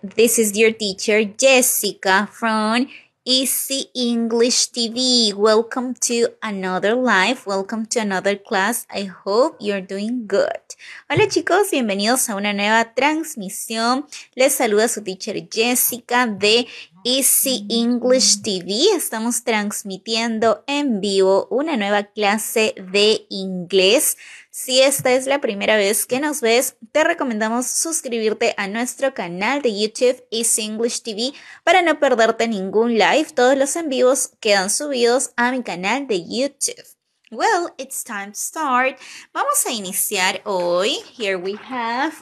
This is your teacher, Jessica, from Easy English TV. Welcome to another live, welcome to another class. I hope you're doing good. Hola chicos, bienvenidos a una nueva transmisión. Les saluda su teacher Jessica de Easy English TV. Estamos transmitiendo en vivo una nueva clase de inglés si esta es la primera vez que nos ves, te recomendamos suscribirte a nuestro canal de YouTube Easy English TV para no perderte ningún live. Todos los en vivos quedan subidos a mi canal de YouTube. Well, it's time to start. Vamos a iniciar hoy. Here we have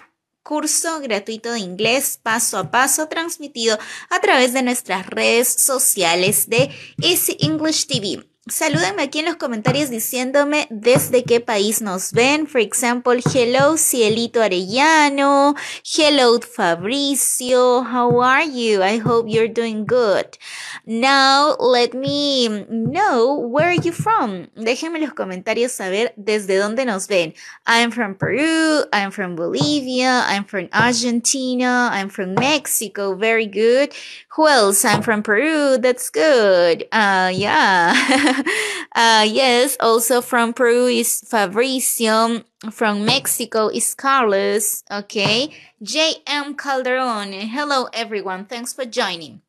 curso gratuito de inglés paso a paso transmitido a través de nuestras redes sociales de Easy English TV. Salúdenme aquí en los comentarios diciéndome desde qué país nos ven. For example, hello Cielito Arellano, hello Fabricio, how are you? I hope you're doing good. Now, let me know where are you from. Déjenme en los comentarios saber desde dónde nos ven. I'm from Peru, I'm from Bolivia, I'm from Argentina, I'm from Mexico. Very good. Who else? I'm from Peru. That's good. Uh, yeah. uh, yes, also from Peru is Fabricio. From Mexico is Carlos. Okay. J.M. Calderon. Hello, everyone. Thanks for joining.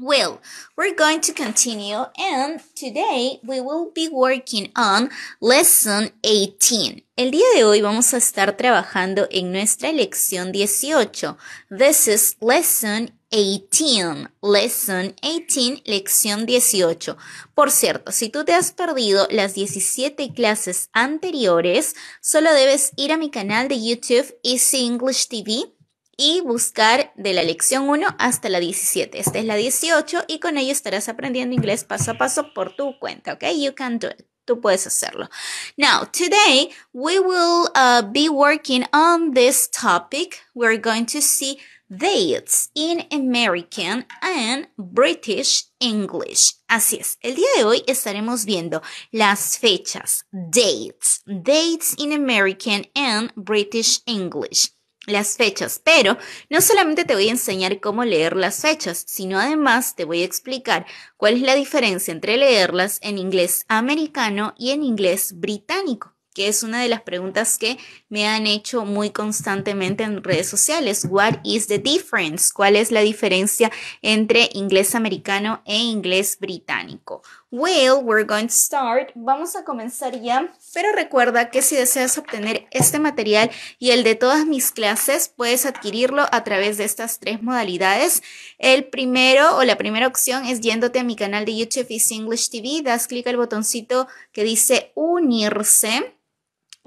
Well, we're going to continue and today we will be working on lesson 18. El día de hoy vamos a estar trabajando en nuestra lección 18. This is lesson 18, lesson 18, lección 18. Por cierto, si tú te has perdido las 17 clases anteriores, solo debes ir a mi canal de YouTube Easy English TV y buscar de la lección 1 hasta la 17. Esta es la 18 y con ello estarás aprendiendo inglés paso a paso por tu cuenta, ¿ok? You can do it. Tú puedes hacerlo. Now, today we will uh, be working on this topic. We're going to see Dates in American and British English. Así es, el día de hoy estaremos viendo las fechas, dates, dates in American and British English las fechas, pero no solamente te voy a enseñar cómo leer las fechas, sino además te voy a explicar cuál es la diferencia entre leerlas en inglés americano y en inglés británico que es una de las preguntas que me han hecho muy constantemente en redes sociales. What is the difference? ¿Cuál es la diferencia entre inglés americano e inglés británico? Well, we're going to start. Vamos a comenzar ya, pero recuerda que si deseas obtener este material y el de todas mis clases, puedes adquirirlo a través de estas tres modalidades. El primero o la primera opción es yéndote a mi canal de YouTube Is English TV, das clic al botoncito que dice unirse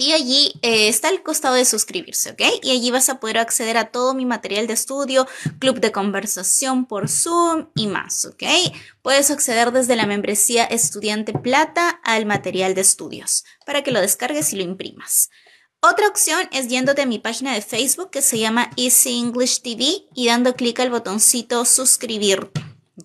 y allí eh, está el costado de suscribirse, ¿ok? Y allí vas a poder acceder a todo mi material de estudio, club de conversación por Zoom y más, ¿ok? Puedes acceder desde la membresía estudiante plata al material de estudios para que lo descargues y lo imprimas. Otra opción es yéndote a mi página de Facebook que se llama Easy English TV y dando clic al botoncito suscribirte.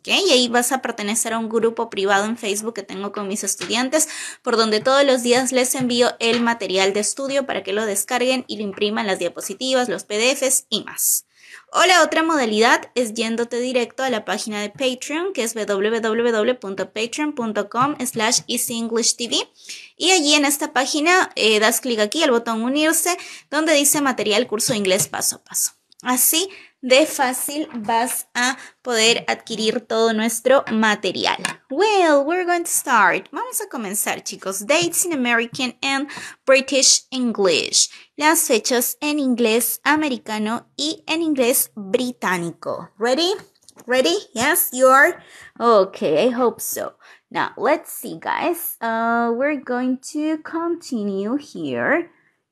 Y ahí vas a pertenecer a un grupo privado en Facebook que tengo con mis estudiantes, por donde todos los días les envío el material de estudio para que lo descarguen y lo impriman las diapositivas, los PDFs y más. O la otra modalidad es yéndote directo a la página de Patreon, que es www.patreon.com slash easyenglishTV. Y allí en esta página eh, das clic aquí al botón unirse, donde dice material curso inglés paso a paso. Así de fácil vas a poder adquirir todo nuestro material. Well, we're going to start. Vamos a comenzar, chicos. Dates in American and British English. Las fechas en inglés americano y en inglés británico. Ready? Ready? Yes, you are? Okay, I hope so. Now, let's see, guys. Uh, we're going to continue here.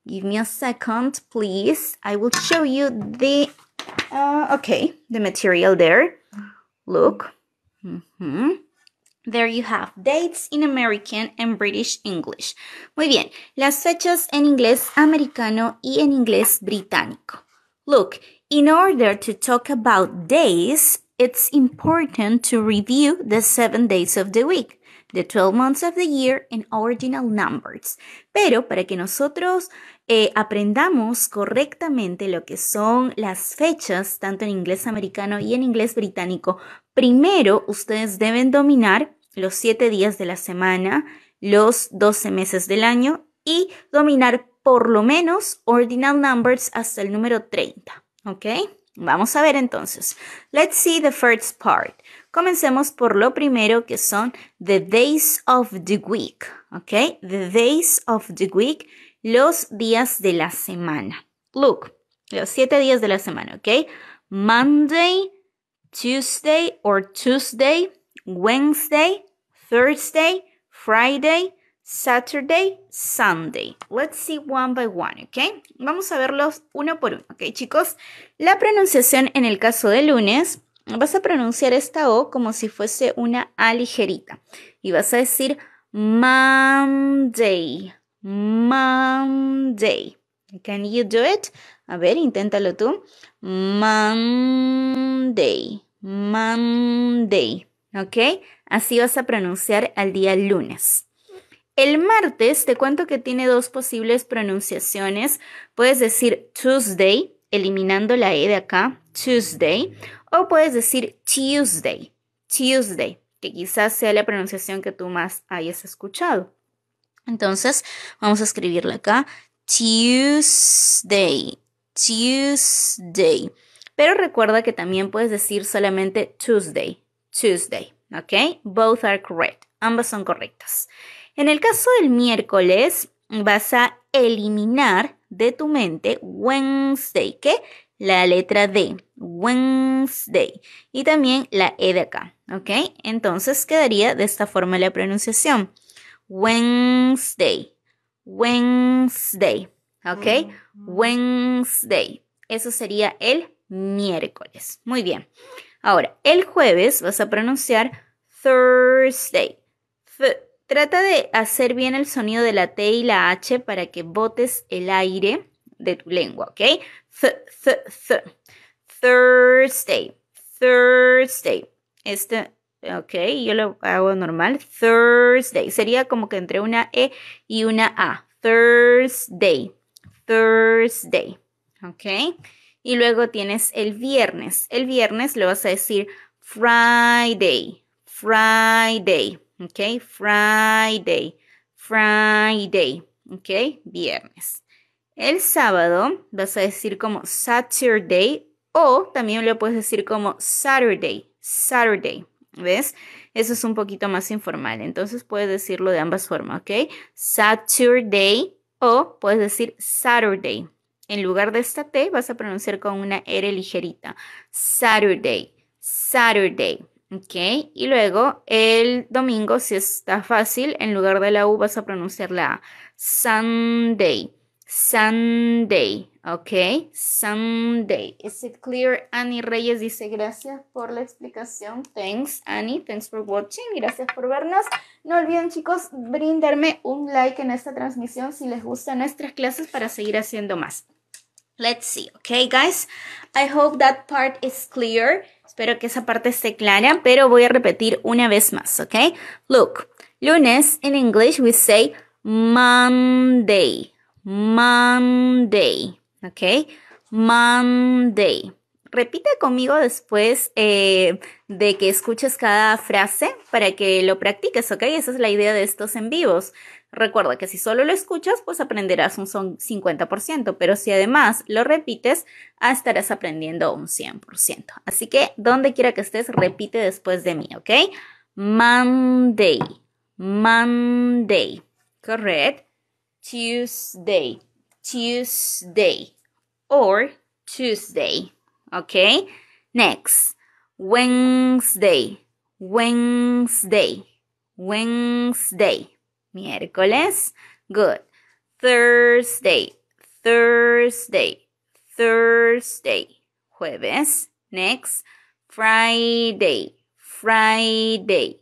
Give me a second, please. I will show you the Uh, okay, the material there. Look. Mm -hmm. There you have dates in American and British English. Muy bien, las fechas en inglés americano y en inglés británico. Look, in order to talk about days, it's important to review the seven days of the week. the 12 months of the year in ordinal numbers. Pero para que nosotros eh, aprendamos correctamente lo que son las fechas, tanto en inglés americano y en inglés británico, primero ustedes deben dominar los 7 días de la semana, los 12 meses del año y dominar por lo menos ordinal numbers hasta el número 30. ¿Ok? Vamos a ver entonces. Let's see the first part. Comencemos por lo primero que son the days of the week, ¿ok? The days of the week, los días de la semana. Look, los siete días de la semana, ¿ok? Monday, Tuesday or Tuesday, Wednesday, Thursday, Friday, Saturday, Sunday. Let's see one by one, ¿ok? Vamos a verlos uno por uno, ¿ok, chicos? La pronunciación en el caso de lunes vas a pronunciar esta O como si fuese una A ligerita y vas a decir Monday, Monday. Can you do it? A ver, inténtalo tú. Monday, Monday. ¿Ok? Así vas a pronunciar al día lunes. El martes, te cuento que tiene dos posibles pronunciaciones. Puedes decir Tuesday, eliminando la E de acá, Tuesday, o puedes decir Tuesday, Tuesday, que quizás sea la pronunciación que tú más hayas escuchado. Entonces, vamos a escribirla acá. Tuesday, Tuesday. Pero recuerda que también puedes decir solamente Tuesday, Tuesday, ¿ok? Both are correct, ambas son correctas. En el caso del miércoles, vas a eliminar de tu mente Wednesday, que la letra D, Wednesday, y también la E de acá, ¿ok? Entonces quedaría de esta forma la pronunciación, Wednesday, Wednesday, ¿ok? Wednesday, eso sería el miércoles. Muy bien. Ahora, el jueves vas a pronunciar Thursday. Trata de hacer bien el sonido de la T y la H para que botes el aire de tu lengua, ¿ok? Th, th, th. Thursday, Thursday. Este, ok, yo lo hago normal. Thursday. Sería como que entre una E y una A. Thursday, Thursday, ok. Y luego tienes el viernes. El viernes lo vas a decir Friday, Friday, ok. Friday, Friday, ok. Viernes. El sábado vas a decir como Saturday o también lo puedes decir como Saturday, Saturday. ¿Ves? Eso es un poquito más informal, entonces puedes decirlo de ambas formas, ¿ok? Saturday o puedes decir Saturday. En lugar de esta T vas a pronunciar con una R ligerita. Saturday, Saturday. ¿Ok? Y luego el domingo, si está fácil, en lugar de la U vas a pronunciar la Sunday, Sunday, ¿ok? Sunday. Is it clear? Annie Reyes dice, gracias por la explicación. Thanks, Annie. Thanks for watching. Gracias por vernos. No olviden, chicos, brindarme un like en esta transmisión si les gustan nuestras clases para seguir haciendo más. Let's see, okay guys? I hope that part is clear. Espero que esa parte esté clara, pero voy a repetir una vez más, okay? Look, lunes in English we say Monday. Monday, ¿ok? Monday. Repite conmigo después eh, de que escuches cada frase para que lo practiques, ¿ok? Esa es la idea de estos en vivos. Recuerda que si solo lo escuchas, pues aprenderás un 50%, pero si además lo repites, ah, estarás aprendiendo un 100%. Así que donde quiera que estés, repite después de mí, ¿ok? Monday, Monday, correcto. Tuesday, Tuesday, or Tuesday. Okay? Next, Wednesday, Wednesday, Wednesday. Miércoles. Good. Thursday, Thursday, Thursday. Jueves. Next, Friday, Friday,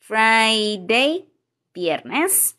Friday. Viernes.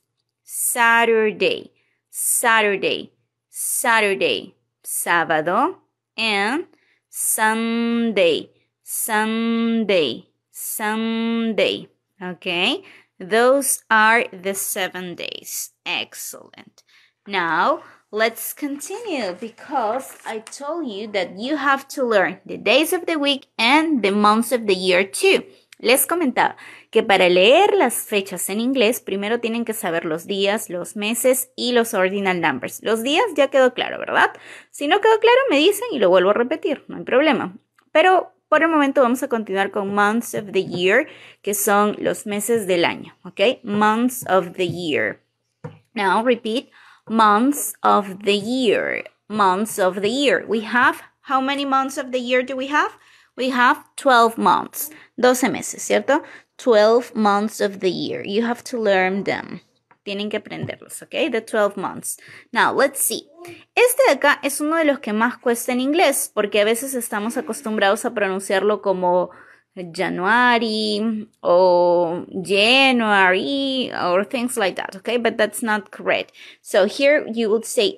Saturday, Saturday, Saturday, sábado, and Sunday, Sunday, Sunday. Okay, those are the seven days. Excellent. Now, let's continue because I told you that you have to learn the days of the week and the months of the year too. Les comentaba que para leer las fechas en inglés primero tienen que saber los días, los meses y los ordinal numbers. Los días ya quedó claro, ¿verdad? Si no quedó claro me dicen y lo vuelvo a repetir, no hay problema. Pero por el momento vamos a continuar con months of the year, que son los meses del año, ¿ok? Months of the year. Now repeat, months of the year, months of the year. We have, how many months of the year do we have? We have 12 months, 12 meses, ¿cierto? 12 months of the year. You have to learn them. Tienen que aprenderlos, ¿ok? The 12 months. Now, let's see. Este de acá es uno de los que más cuesta en inglés, porque a veces estamos acostumbrados a pronunciarlo como January O... January or things like that, okay? But that's not correct. So here you would say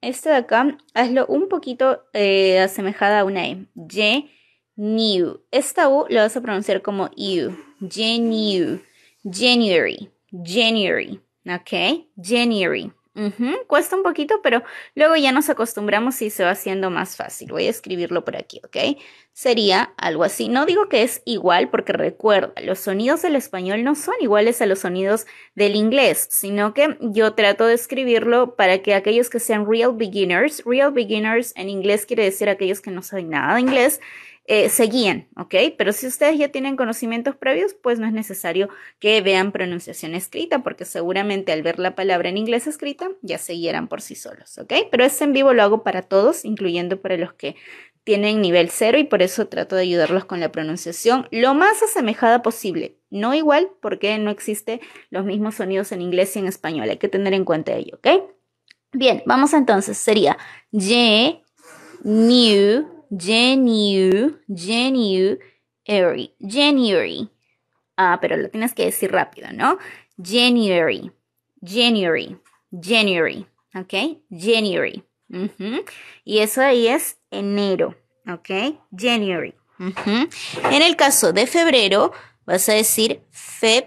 Este de acá, hazlo un poquito eh, asemejado a una E. New. Esta U la vas a pronunciar como U. Genu. January. January. ¿Ok? January. Cuesta un poquito, pero luego ya nos acostumbramos y se va haciendo más fácil. Voy a escribirlo por aquí, ¿ok? Sería algo así. No digo que es igual porque recuerda, los sonidos del español no son iguales a los sonidos del inglés, sino que yo trato de escribirlo para que aquellos que sean real beginners, real beginners en inglés quiere decir aquellos que no saben nada de inglés, eh, seguían, ¿ok? Pero si ustedes ya tienen conocimientos previos, pues no es necesario que vean pronunciación escrita, porque seguramente al ver la palabra en inglés escrita ya se por sí solos, ¿ok? Pero este en vivo lo hago para todos, incluyendo para los que tienen nivel cero y por eso trato de ayudarlos con la pronunciación lo más asemejada posible. No igual, porque no existen los mismos sonidos en inglés y en español. Hay que tener en cuenta ello, ¿ok? Bien, vamos entonces. Sería ye, new, January, January, January. Ah, pero lo tienes que decir rápido, ¿no? January, January, January, ¿ok? January. Y eso ahí es enero, ¿ok? January. En el caso de febrero, vas a decir feb,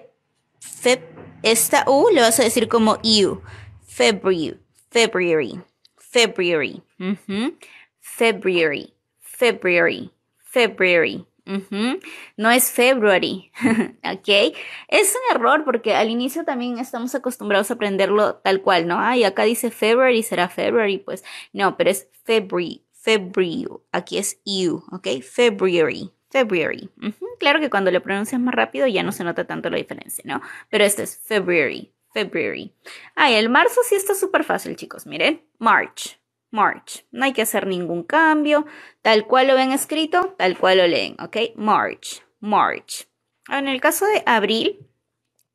feb, esta U le vas a decir como you, February, February, February, February. February. February. No es February, ¿ok? Es un error porque al inicio también estamos acostumbrados a aprenderlo tal cual, ¿no? Ay, acá dice February, será February, pues no, pero es February, February, aquí es you, ¿ok? February, February. Claro que cuando lo pronuncias más rápido ya no se nota tanto la diferencia, ¿no? Pero este es February, February. Ay, el marzo sí está súper fácil, chicos, miren, March, March. No hay que hacer ningún cambio. Tal cual lo ven escrito, tal cual lo leen, ¿ok? March, March. En el caso de abril,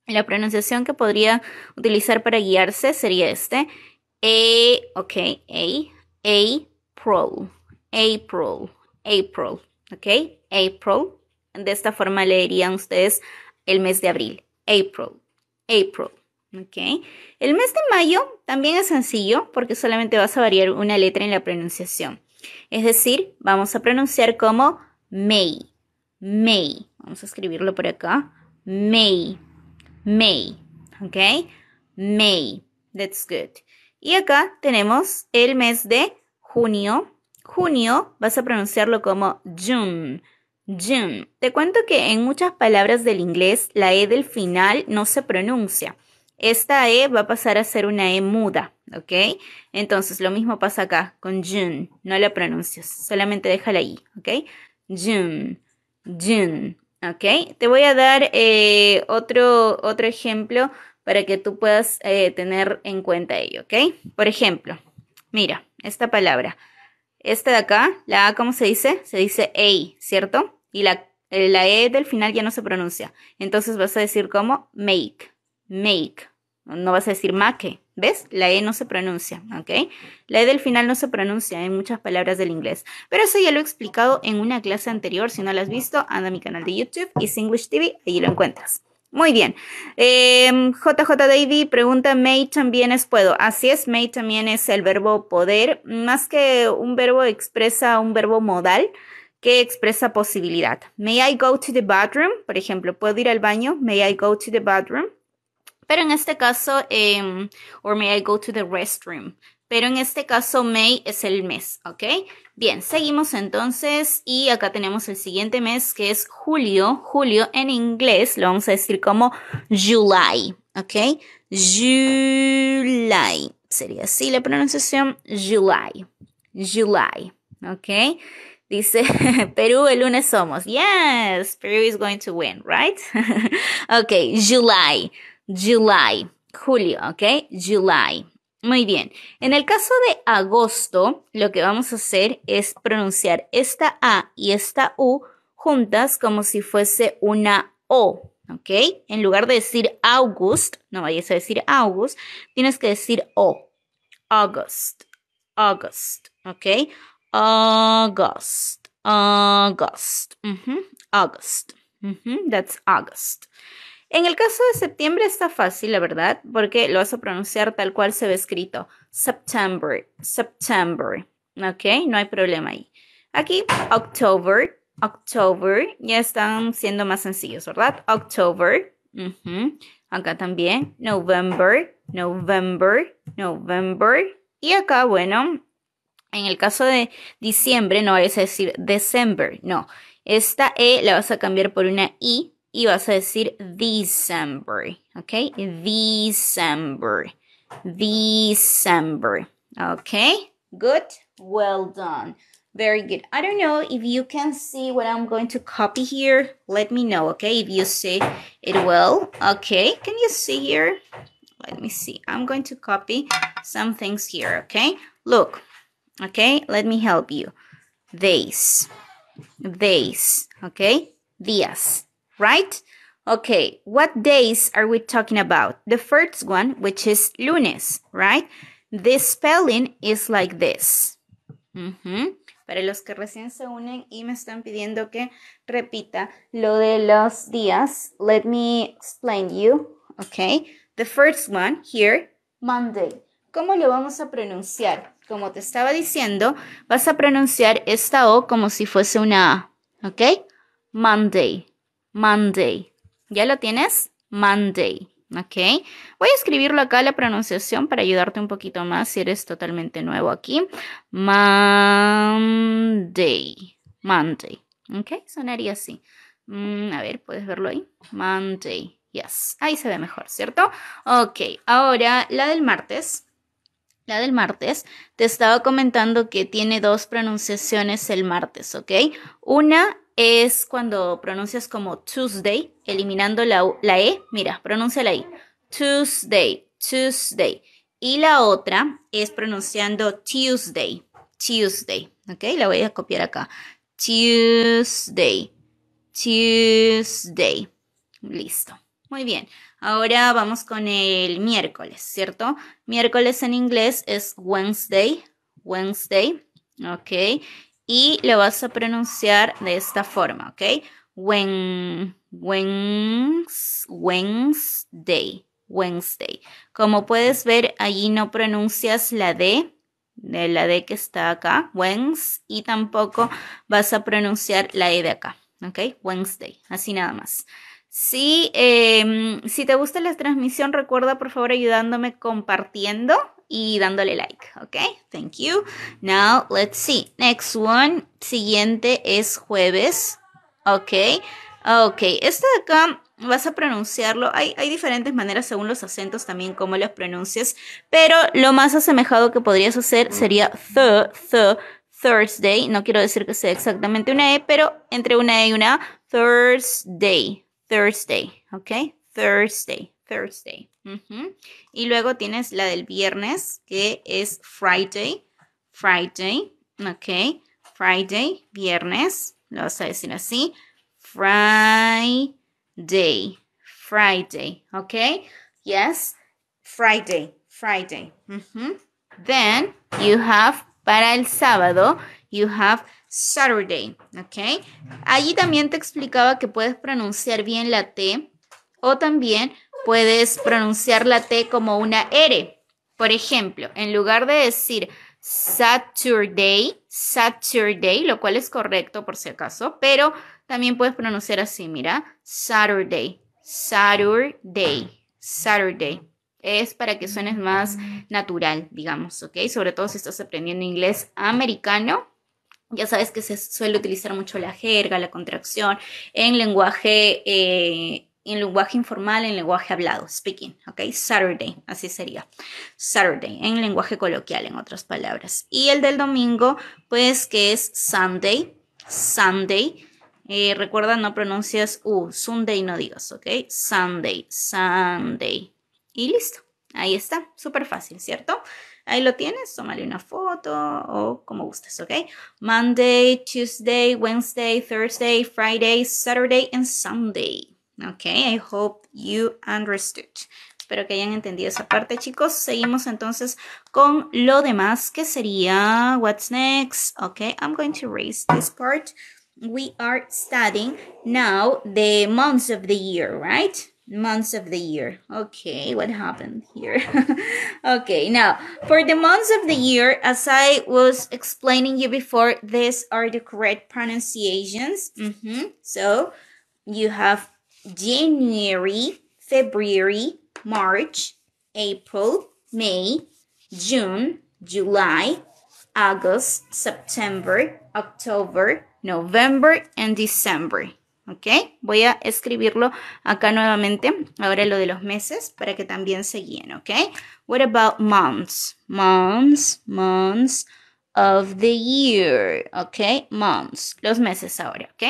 la pronunciación que podría utilizar para guiarse sería este. A, ok, A, April, April, April, ok, April. De esta forma leerían ustedes el mes de abril. April, April, Okay. El mes de mayo también es sencillo porque solamente vas a variar una letra en la pronunciación. Es decir, vamos a pronunciar como May. May. Vamos a escribirlo por acá. May. May. ¿Ok? May. That's good. Y acá tenemos el mes de junio. Junio vas a pronunciarlo como June. June. Te cuento que en muchas palabras del inglés la E del final no se pronuncia. Esta E va a pasar a ser una E muda, ¿ok? Entonces lo mismo pasa acá con Jun, no la pronuncias, solamente déjala ahí, ¿ok? Jun, Jun, ¿ok? Te voy a dar eh, otro, otro ejemplo para que tú puedas eh, tener en cuenta ello, ¿ok? Por ejemplo, mira, esta palabra, esta de acá, la A, ¿cómo se dice? Se dice EI, ¿cierto? Y la, eh, la E del final ya no se pronuncia. Entonces vas a decir como make, make. No vas a decir make. ¿Ves? La E no se pronuncia, ¿ok? La E del final no se pronuncia en muchas palabras del inglés. Pero eso ya lo he explicado en una clase anterior. Si no la has visto, anda a mi canal de YouTube, y English TV, allí lo encuentras. Muy bien. Eh, em, JJ Davy pregunta, may también es puedo. Así es, may también es el verbo poder, más que un verbo expresa un verbo modal que expresa posibilidad. May I go to the bathroom? Por ejemplo, ¿puedo ir al baño? May I go to the bathroom? Pero en este caso, em, or may I go to the restroom? Pero en este caso, May es el mes, ¿ok? Bien, seguimos entonces y acá tenemos el siguiente mes que es julio. Julio en inglés lo vamos a decir como July, ¿ok? July. Sería así la pronunciación, July. July, ¿ok? Dice, Perú el lunes somos. Yes, Perú is going to win, right? ok, July. July, julio, ¿ok? July. Muy bien. En el caso de agosto, lo que vamos a hacer es pronunciar esta A y esta U juntas como si fuese una O, ¿ok? En lugar de decir August, no vayas a decir August, tienes que decir O. August, August, ¿ok? August, August, August, that's August. En el caso de septiembre está fácil, la verdad, porque lo vas a pronunciar tal cual se ve escrito. September, September. ¿Ok? No hay problema ahí. Aquí, October, October. Ya están siendo más sencillos, ¿verdad? October. Acá también. November, November, November. Y acá, bueno, en el caso de diciembre no vayas a decir December, no. Esta E la vas a cambiar por una I y vas a decir December, ¿ok? December, December, ¿ok? Good, well done. Very good. I don't know if you can see what I'm going to copy here. Let me know, okay? If you see it well. Okay, can you see here? Let me see. I'm going to copy some things here, okay? Look, okay? Let me help you. Days, days, okay? Días, right? Okay, what days are we talking about? The first one, which is lunes, right? This spelling is like this. Para los que recién se unen y me están pidiendo que repita lo de los días, let me explain you, okay? The first one here, Monday. ¿Cómo lo vamos a pronunciar? Como te estaba diciendo, vas a pronunciar esta O como si fuese una A, ¿ok? Monday. Monday. ¿Ya lo tienes? Monday. ¿Ok? Voy a escribirlo acá la pronunciación para ayudarte un poquito más si eres totalmente nuevo aquí. Monday. Monday. ¿Ok? Sonaría así. Mm, a ver, ¿puedes verlo ahí? Monday. Yes. Ahí se ve mejor, ¿cierto? Ok. Ahora, la del martes. La del martes, te estaba comentando que tiene dos pronunciaciones el martes, ¿ok? Una es cuando pronuncias como Tuesday, eliminando la, la E. Mira, pronuncia la Tuesday, Tuesday. Y la otra es pronunciando Tuesday, Tuesday. ¿Ok? La voy a copiar acá. Tuesday, Tuesday. Listo. Muy bien. Ahora vamos con el miércoles, ¿cierto? Miércoles en inglés es Wednesday, Wednesday. ¿Ok? y lo vas a pronunciar de esta forma, ¿ok? When, Day, Wednesday, Wednesday. Como puedes ver, allí no pronuncias la D, de la D que está acá, Wen's, y tampoco vas a pronunciar la E de acá, ¿ok? Wednesday, así nada más. Si, em, si te gusta la transmisión, recuerda por favor ayudándome compartiendo y dándole like. Ok, thank you. Now, let's see. Next one. Siguiente es jueves. Ok, ok. Este de acá vas a pronunciarlo. Hay, diferentes maneras según los acentos también cómo los pronuncias. pero lo más asemejado que podrías hacer sería th, th, Thursday. No quiero decir que sea exactamente una E, pero entre una E y una Thursday. Thursday, ¿ok? Thursday, Thursday. Y luego tienes la del viernes, que es Friday, Friday, ok, Friday, viernes, lo vas a decir así, Friday, Friday, ok, yes, Friday, Friday. Then you have para el sábado, you have Saturday, ok. Allí también te explicaba que puedes pronunciar bien la T o también puedes pronunciar la T como una R. Por ejemplo, en lugar de decir Saturday, Saturday, lo cual es correcto por si acaso, pero también puedes pronunciar así, mira, Saturday, Saturday, Saturday. Es para que suenes más natural, digamos, ¿ok? Sobre todo si estás aprendiendo inglés americano. Ya sabes que se suele utilizar mucho la jerga, la contracción en lenguaje eh, en lenguaje informal, en lenguaje hablado, speaking, ¿ok? Saturday, así sería. Saturday, en lenguaje coloquial, en otras palabras. Y el del domingo, pues que es Sunday, Sunday. Eh, recuerda, no pronuncias uh, Sunday no digas, ¿ok? Sunday, Sunday. Y listo, ahí está, súper fácil, ¿cierto? Ahí lo tienes, tómale una foto o como gustes, ¿ok? Monday, Tuesday, Wednesday, Thursday, Friday, Saturday and Sunday. Okay, I hope you understood. Espero que hayan entendido esa parte, chicos. Seguimos entonces con lo demás, que sería what's next. Okay, I'm going to erase this part. We are studying now the months of the year, right? months of the year. Okay, what happened here? okay, now for the months of the year, as I was explaining you before, these are the correct pronunciations. Mm -hmm. So you have January, February, March, April, May, June, July, August, September, October, November and December. ¿Ok? Voy a escribirlo acá nuevamente. Ahora lo de los meses para que también se guíen. ¿Ok? What about months? Months, months of the year. ¿Ok? Months. Los meses ahora. ¿Ok?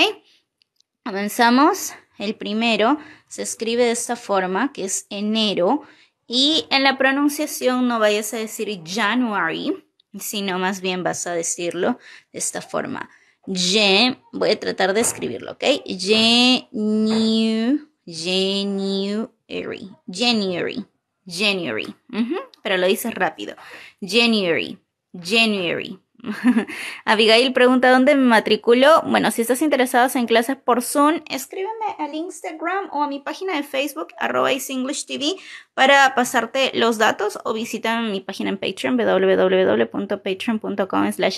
Avanzamos. El primero se escribe de esta forma, que es enero, y en la pronunciación no vayas a decir January, sino más bien vas a decirlo de esta forma. voy a tratar de escribirlo, ¿ok? January, January, January, January. pero lo dices rápido. January, January. Abigail pregunta dónde me matriculo. Bueno, si estás interesado en clases por Zoom, escríbeme al Instagram o a mi página de Facebook, arroba TV, para pasarte los datos o visita mi página en Patreon, www.patreon.com slash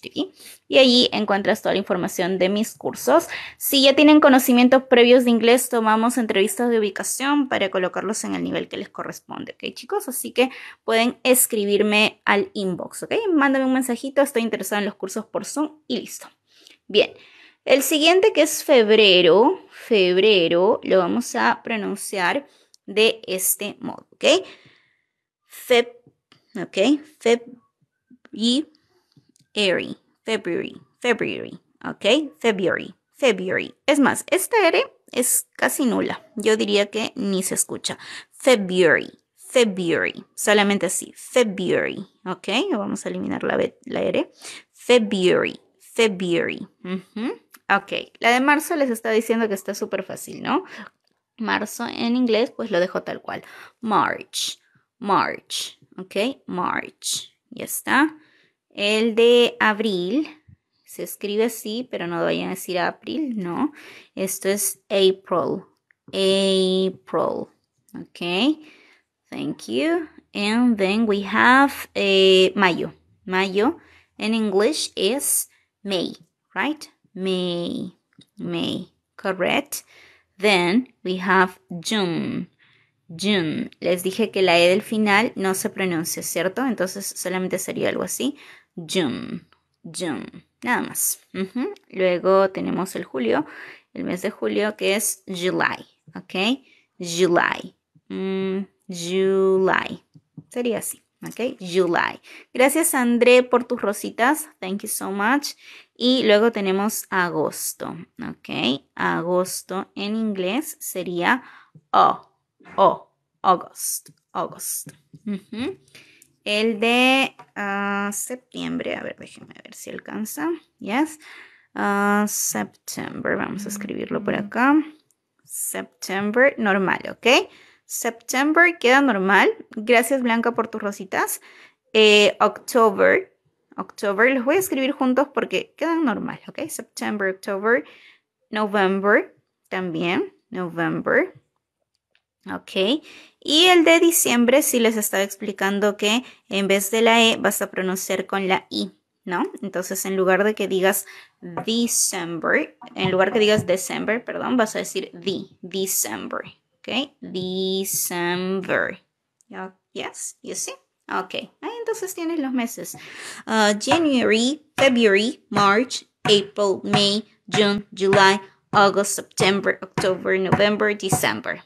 TV. Y allí encuentras toda la información de mis cursos. Si ya tienen conocimientos previos de inglés, tomamos entrevistas de ubicación para colocarlos en el nivel que les corresponde, ¿ok chicos? Así que pueden escribirme al inbox, ¿ok? Mándame un mensajito estoy interesada en los cursos por Zoom y listo. Bien, el siguiente que es febrero, febrero, lo vamos a pronunciar de este modo, ¿ok? Feb, ¿ok? Feb y February, February, February, ¿ok? February, February. Es más, esta R es casi nula. Yo diría que ni se escucha. February, February, solamente así, February, ¿ok? Vamos a eliminar la, la R. February, February. Ok, la de marzo les está diciendo que está súper fácil, ¿no? Marzo en inglés, pues lo dejo tal cual. March, March, ¿ok? March, ya está. El de abril se escribe así, pero no vayan a decir abril, ¿no? Esto es April, April, ¿ok? Thank you. And then we have eh, mayo. Mayo in English is May, right? May, May, correct. Then we have June. June. Les dije que la E del final no se pronuncia, ¿cierto? Entonces solamente sería algo así. June. June. Nada más. Luego tenemos el julio, el mes de julio que es July. ¿Ok? July. Mm, July. Sería así. ¿ok? July. Gracias André por tus rositas. Thank you so much. Y luego tenemos agosto, ¿ok? Agosto en inglés sería O, oh, O, oh, August, August. El de ah, septiembre, a ver, déjenme ver si alcanza. Yes. Ah, September, vamos a escribirlo por mm. acá. September, normal, ¿ok? September queda normal. Gracias Blanca por tus rositas. Eh, October. October. Los voy a escribir juntos porque quedan normal, ¿ok? September, October. November también. November. Ok. Y el de diciembre sí les estaba explicando que en vez de la E vas a pronunciar con la I, ¿no? Entonces en lugar de que digas December, en lugar que digas December, perdón, vas a decir the, December, Okay, December. Yes, you see? Okay, ahí entonces tienes los meses. Ah, January, February, March, April, May, June, July, August, September, October, November, December.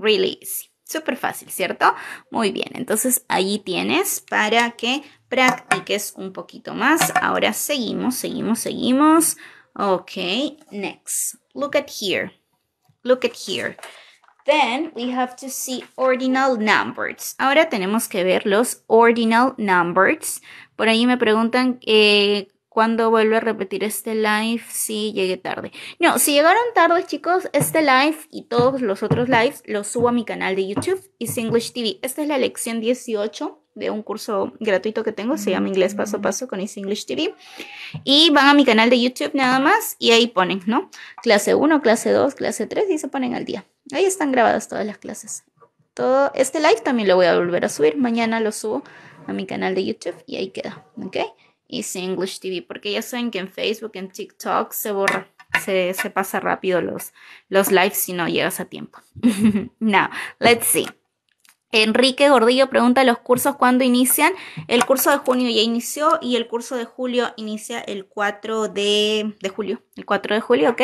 Really easy. Súper fácil, ¿cierto? Muy bien, entonces ahí tienes para que practiques un poquito más. Ahora seguimos, seguimos, seguimos. Ok, next. Look at here. Look at here. Then we have to see ordinal numbers. Ahora tenemos que ver los ordinal numbers. Por ahí me preguntan eh, cuándo vuelvo a repetir este live si llegué tarde. No, si llegaron tarde, chicos, este live y todos los otros lives los subo a mi canal de YouTube, It's English TV. Esta es la lección 18 de un curso gratuito que tengo, se llama Inglés Paso a Paso con It's English TV. Y van a mi canal de YouTube nada más y ahí ponen, ¿no? Clase 1, clase 2, clase 3 y se ponen al día. Ahí están grabadas todas las clases. Todo este live también lo voy a volver a subir. Mañana lo subo a mi canal de YouTube y ahí queda, ¿ok? Easy English TV, porque ya saben que en Facebook, en TikTok se borra, se, pasa rápido los, los lives si no llegas a tiempo. Now, let's see. Enrique Gordillo pregunta los cursos cuándo inician. El curso de junio ya inició y el curso de julio inicia el 4 de, de julio. El 4 de julio, ¿ok?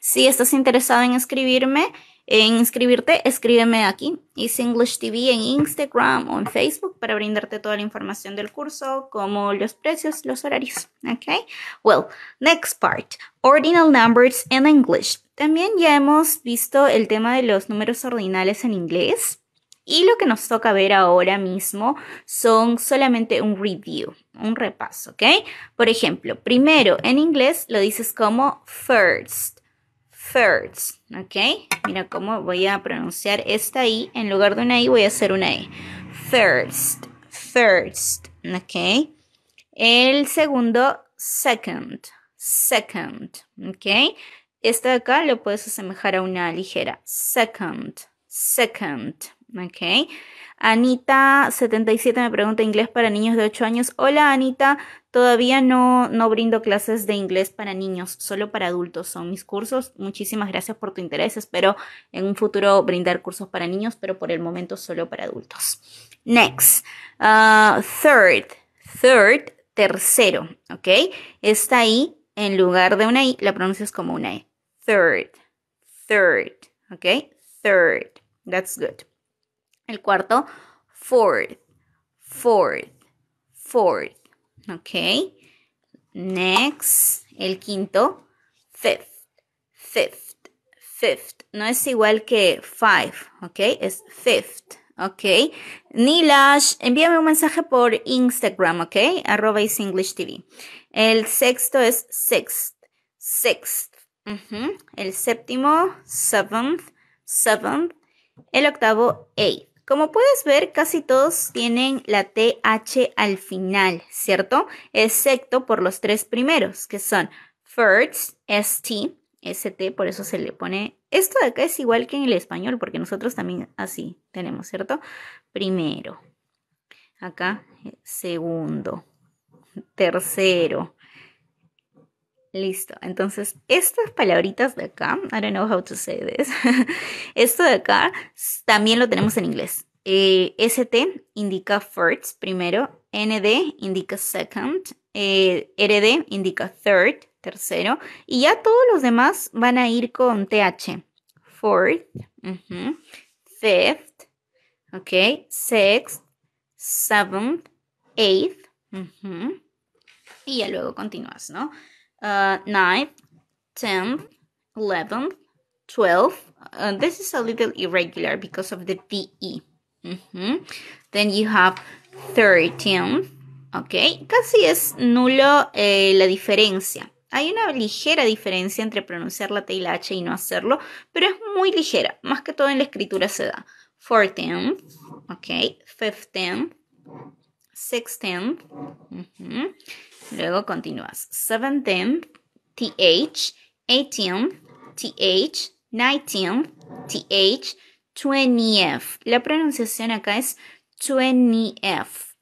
Si estás interesado en escribirme, en inscribirte, escríbeme aquí, Is English TV en Instagram o en Facebook para brindarte toda la información del curso, como los precios, los horarios. ¿ok? Well, next part, ordinal numbers in English. También ya hemos visto el tema de los números ordinales en inglés. Y lo que nos toca ver ahora mismo son solamente un review, un repaso, ¿ok? Por ejemplo, primero en inglés lo dices como first, thirds, ¿ok? Mira cómo voy a pronunciar esta I. En lugar de una I voy a hacer una E. First. First. ¿ok? El segundo, second, second, ¿ok? Esta de acá lo puedes asemejar a una ligera. Second, second, ¿ok? Anita77 me pregunta inglés para niños de 8 años. Hola Anita, todavía no, no brindo clases de inglés para niños, solo para adultos son mis cursos. Muchísimas gracias por tu interés. Espero en un futuro brindar cursos para niños, pero por el momento solo para adultos. Next, ah, third, third, tercero, ¿ok? Está ahí, en lugar de una I, la pronuncias como una E. Third, third, ¿ok? Third, that's good. El cuarto, fourth, fourth, fourth. ¿Ok? Next. El quinto, fifth, fifth, fifth. No es igual que five, ¿ok? Es fifth. ¿ok? Nilash, envíame un mensaje por Instagram, ¿ok? Arroba is English TV. El sexto es sixth, sixth. El séptimo, seventh, seventh. El octavo, eighth, como puedes ver, casi todos tienen la TH al final, ¿cierto? Excepto por los tres primeros, que son first, e ST, ST, por eso se le pone... Esto de acá es igual que en el español, porque nosotros también así tenemos, ¿cierto? Primero. Acá, eh, segundo. Tercero. Listo. Entonces, estas palabritas de acá, I don't know how to say this. Esto de acá también lo tenemos en inglés. Eh, ST indica first primero, ND indica second, eh, RD indica third, tercero, y ya todos los demás van a ir con TH. Fourth, fifth, ok, sixth, seventh, eighth, y ya luego continúas, ¿no? 9th, 10 11 12 this is a little irregular because of the PE. Mm-hmm. Then you have 13 okay, casi es nulo eh, la diferencia. Hay una ligera diferencia entre pronunciar la T y la H y no hacerlo, pero es muy ligera, más que todo en la escritura se da. 14th, ok, 15 sixteenth. Luego continúas. Seventeenth, th, eighteenth, th, nineteenth, th, twentieth. La pronunciación acá es twenty-f.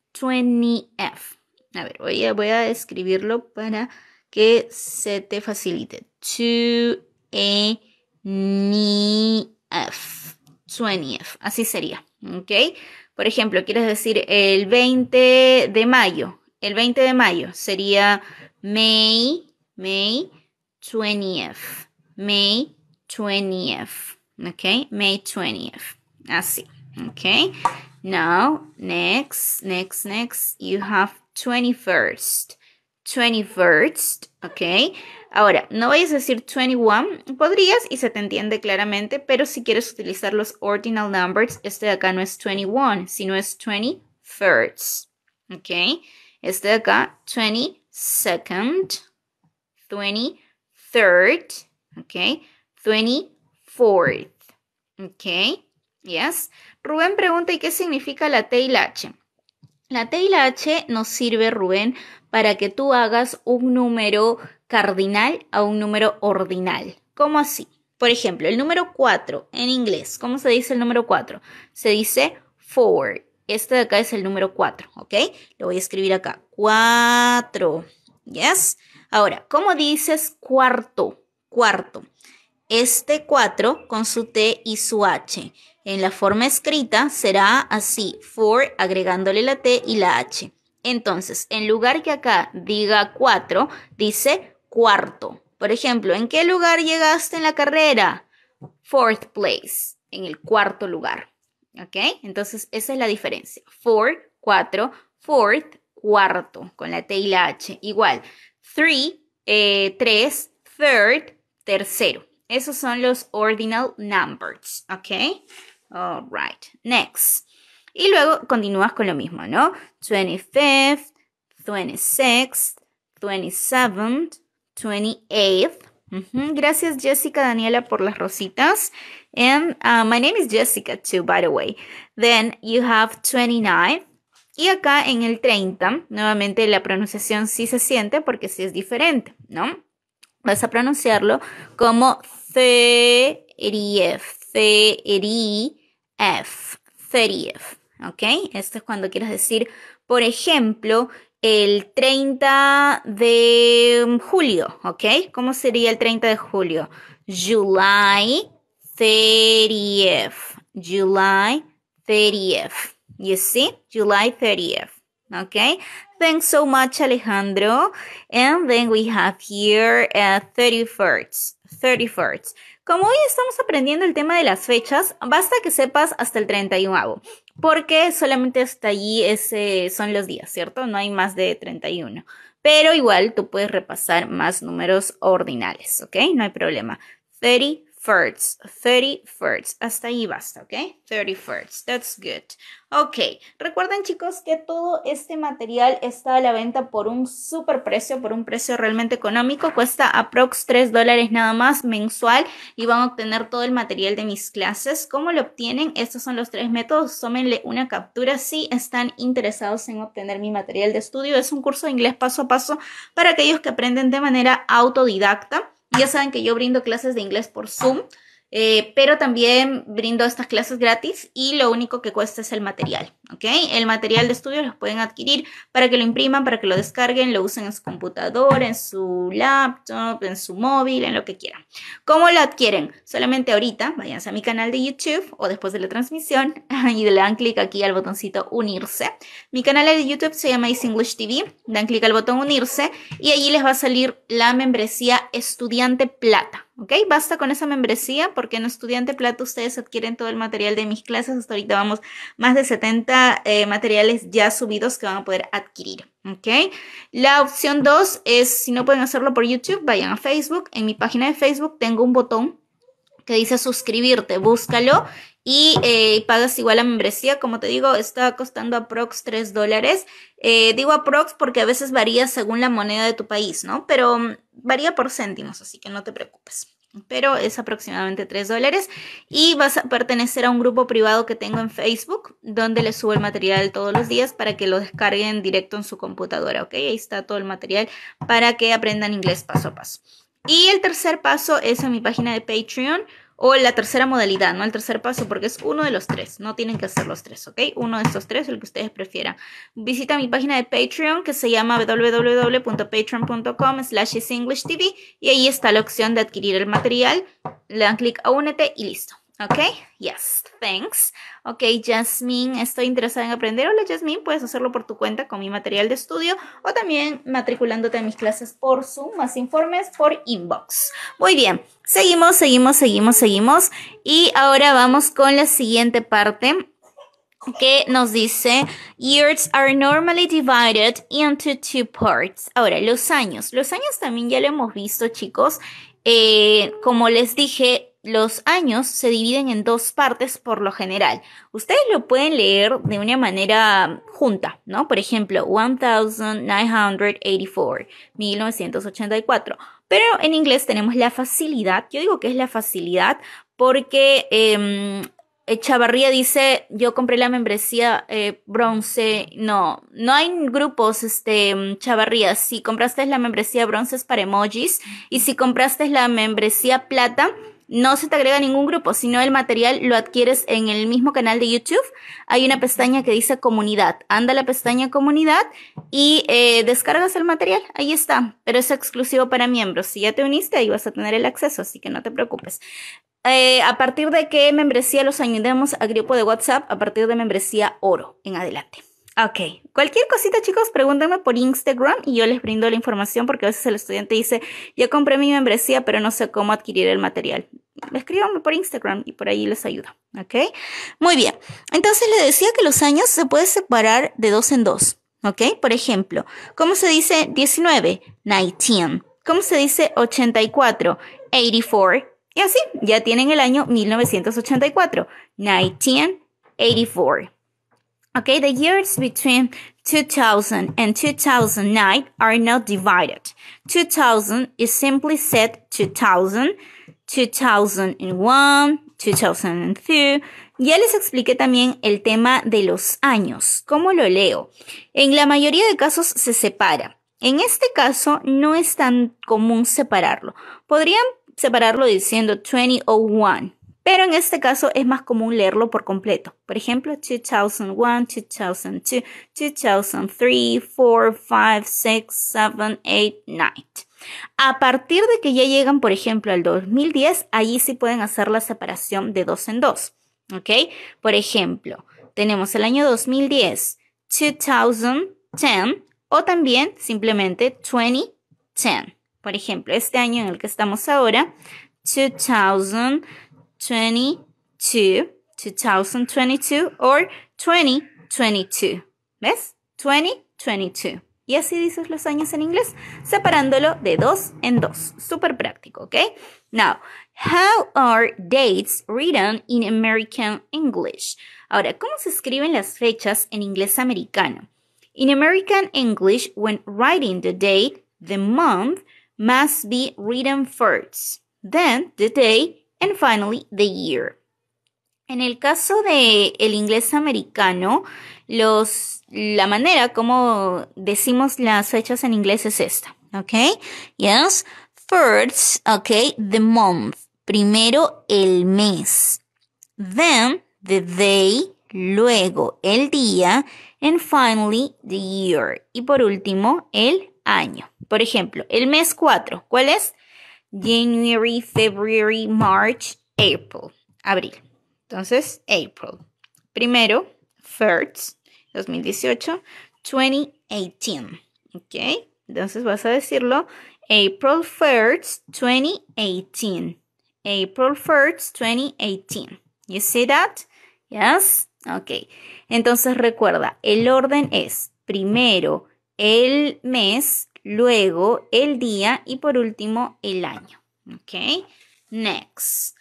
A ver, voy a, escribirlo para que se te facilite. To a f Así sería, ¿ok? Por ejemplo, quieres decir el 20 de mayo. El 20 de mayo sería May, May 20th. May 20th. Okay, May 20th. Así. ok. Now, next, next, next, you have 21st. 21st, ¿ok? Ahora, no vayas a decir 21, podrías y se te entiende claramente, pero si quieres utilizar los ordinal numbers, este de acá no es 21, sino es 23. rd ¿ok? Este de acá, 22nd, 23rd, ¿ok? 24th, ¿ok? Yes. Rubén pregunta, ¿y qué significa la T y la H? La T y la H nos sirve, Rubén, para que tú hagas un número cardinal a un número ordinal. ¿Cómo así? Por ejemplo, el número 4 en inglés. ¿Cómo se dice el número 4? Se dice four. Este de acá es el número 4, ¿ok? Lo voy a escribir acá. 4. ¿Yes? Ahora, ¿cómo dices cuarto? Cuarto. Este 4 con su T y su H. En la forma escrita será así, four, agregándole la T y la H. Entonces, en lugar que acá diga cuatro, dice cuarto. Por ejemplo, ¿en qué lugar llegaste en la carrera? Fourth place, en el cuarto lugar. ¿Ok? Entonces, esa es la diferencia. Four, cuatro, fourth, cuarto, con la T y la H. Igual, three, eh, tres, third, tercero. Esos son los ordinal numbers. ¿Ok? All right, next. Y luego continúas con lo mismo, ¿no? 25th, 26th, 27th, 28th. Gracias Jessica Daniela por las rositas. And uh, my name is Jessica too, by the way. Then you have 29 Y acá en el 30, nuevamente la pronunciación sí se siente porque sí es diferente, ¿no? Vas a pronunciarlo como 30th, 30 th F, 30th, ¿ok? Esto es cuando quieres decir, por ejemplo, el 30 de julio, ¿ok? ¿Cómo sería el 30 de julio? July 30th, July 30th, you see? July 30th, ¿ok? Thanks so much, Alejandro. And then we have here a 31st, 31st. Como hoy estamos aprendiendo el tema de las fechas, basta que sepas hasta el 31, porque solamente hasta allí ese son los días, ¿cierto? No hay más de 31. Pero igual tú puedes repasar más números ordinales, ¿ok? No hay problema. 30, thirds, 30 thirds. Hasta ahí basta, ¿ok? 30 thirds, that's good. Ok, recuerden chicos que todo este material está a la venta por un super precio, por un precio realmente económico. Cuesta aprox 3 dólares nada más mensual y van a obtener todo el material de mis clases. ¿Cómo lo obtienen? Estos son los tres métodos. Tómenle una captura si están interesados en obtener mi material de estudio. Es un curso de inglés paso a paso para aquellos que aprenden de manera autodidacta. Ya saben que yo brindo clases de inglés por Zoom, eh, pero también brindo estas clases gratis y lo único que cuesta es el material. ¿ok? El material de estudio los pueden adquirir para que lo impriman, para que lo descarguen, lo usen en su computador, en su laptop, en su móvil, en lo que quieran. ¿Cómo lo adquieren? Solamente ahorita, vayan a mi canal de YouTube o después de la transmisión y le dan clic aquí al botoncito unirse. Mi canal de YouTube se llama Is English TV, dan clic al botón unirse y allí les va a salir la membresía estudiante plata. ¿ok? Basta con esa membresía porque en Estudiante Plata ustedes adquieren todo el material de mis clases. Hasta ahorita vamos más de 70 eh, materiales ya subidos que van a poder adquirir. ok, La opción 2 es, si no pueden hacerlo por YouTube, vayan a Facebook. En mi página de Facebook tengo un botón que dice suscribirte, búscalo y eh, pagas igual la membresía. Como te digo, está costando aprox 3 dólares. Eh, digo aprox porque a veces varía según la moneda de tu país, ¿no? Pero mm, varía por céntimos, así que no te preocupes pero es aproximadamente 3 dólares. Y vas a pertenecer a un grupo privado que tengo en Facebook, donde les subo el material todos los días para que lo descarguen directo en su computadora, ¿ok? Ahí está todo el material para que aprendan inglés paso a paso. Y el tercer paso es en mi página de Patreon o la tercera modalidad, ¿no? El tercer paso, porque es uno de los tres, no tienen que hacer los tres, ¿ok? Uno de estos tres, el que ustedes prefieran. Visita mi página de Patreon que se llama www.patreon.com slash TV y ahí está la opción de adquirir el material, le dan clic a únete y listo. Ok, yes, thanks. Ok, Jasmine, estoy interesada en aprender. Hola Jasmine, puedes hacerlo por tu cuenta con mi material de estudio o también matriculándote en mis clases por Zoom, más informes por inbox. Muy bien, seguimos, seguimos, seguimos, seguimos. Y ahora vamos con la siguiente parte que nos dice years are normally divided into two parts. Ahora, los años. Los años también ya lo hemos visto, chicos. Eh, como les dije, los años se dividen en dos partes por lo general. Ustedes lo pueden leer de una manera junta, ¿no? Por ejemplo, 1984, 1984. Pero en inglés tenemos la facilidad. Yo digo que es la facilidad porque em, Chavarría dice, yo compré la membresía eh, bronce. No, no hay grupos, este, Chavarría. Si compraste la membresía bronce es para emojis y si compraste la membresía plata no se te agrega ningún grupo, sino el material lo adquieres en el mismo canal de YouTube. Hay una pestaña que dice comunidad. Anda a la pestaña comunidad y eh, descargas el material. Ahí está, pero es exclusivo para miembros. Si ya te uniste, ahí vas a tener el acceso, así que no te preocupes. Eh, a partir de qué membresía los añadimos al grupo de WhatsApp, a partir de membresía oro en adelante. Ok, cualquier cosita chicos, pregúntenme por Instagram y yo les brindo la información porque a veces el estudiante dice, yo compré mi membresía pero no sé cómo adquirir el material. Escríbanme por Instagram y por ahí les ayudo, ¿ok? Muy bien, entonces le decía que los años se puede separar de dos en dos, ¿ok? Por ejemplo, ¿cómo se dice 19? 19. ¿Cómo se dice 84? 84. Y así, ya tienen el año 1984. 1984. Okay, the years between 2000 and 2009 are not divided. 2000 is simply said 2000, 2001, 2002. Ya les expliqué también el tema de los años. ¿Cómo lo leo? En la mayoría de casos se separa. En este caso no es tan común separarlo. Podrían separarlo diciendo 2001 pero en este caso es más común leerlo por completo. Por ejemplo, 2001, 2002, 2003, 4, 5, 6, 7, 8, 9. A partir de que ya llegan, por ejemplo, al 2010, allí sí pueden hacer la separación de dos en dos. ¿Ok? Por ejemplo, tenemos el año 2010, 2010, o también simplemente 2010. Por ejemplo, este año en el que estamos ahora, 2010. 22, 2022 or 2022. ¿Ves? 2022. Y así dices los años en inglés, separándolo de dos en dos. Súper práctico, ¿ok? Now, how are dates written in American English? Ahora, ¿cómo se escriben las fechas en inglés americano? In American English, when writing the date, the month must be written first, then the day and finally the year. En el caso de el inglés americano, los, la manera como decimos las fechas en inglés es esta, ¿ok? Yes. First, okay, the month. Primero el mes. Then the day. Luego el día. And finally the year. Y por último el año. Por ejemplo, el mes 4. ¿Cuál es? January, February, March, April. Abril. Entonces, April. Primero, first, 2018, 2018. ¿Ok? Entonces vas a decirlo, April 1st, 2018. April 1st, 2018. You see that? Yes? Ok. Entonces recuerda, el orden es primero el mes, luego el día y por último el año. Okay, next.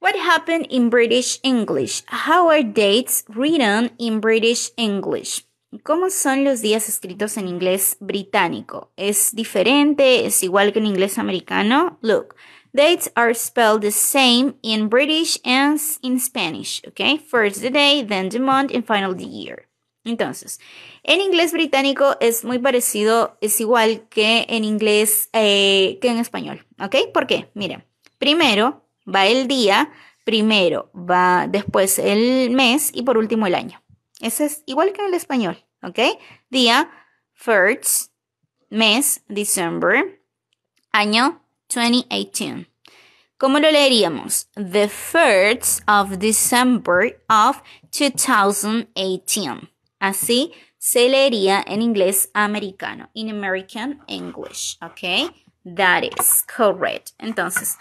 What happened in British English? How are dates written in British English? ¿Cómo son los días escritos en inglés británico? ¿Es diferente? ¿Es igual que en inglés americano? Look, dates are spelled the same in British and in Spanish, okay? First the day, then the month, and finally the year. Entonces, en inglés británico es muy parecido, es igual que en inglés, eh, que en español, ¿ok? ¿Por qué? Miren, primero va el día, primero va después el mes y por último el año. Ese es igual que en el español, ¿ok? Día, first, mes, December, año, 2018. ¿Cómo lo leeríamos? The first of December of 2018. Así se leería en inglés americano, in American English, ¿ok? That is correct. Entonces,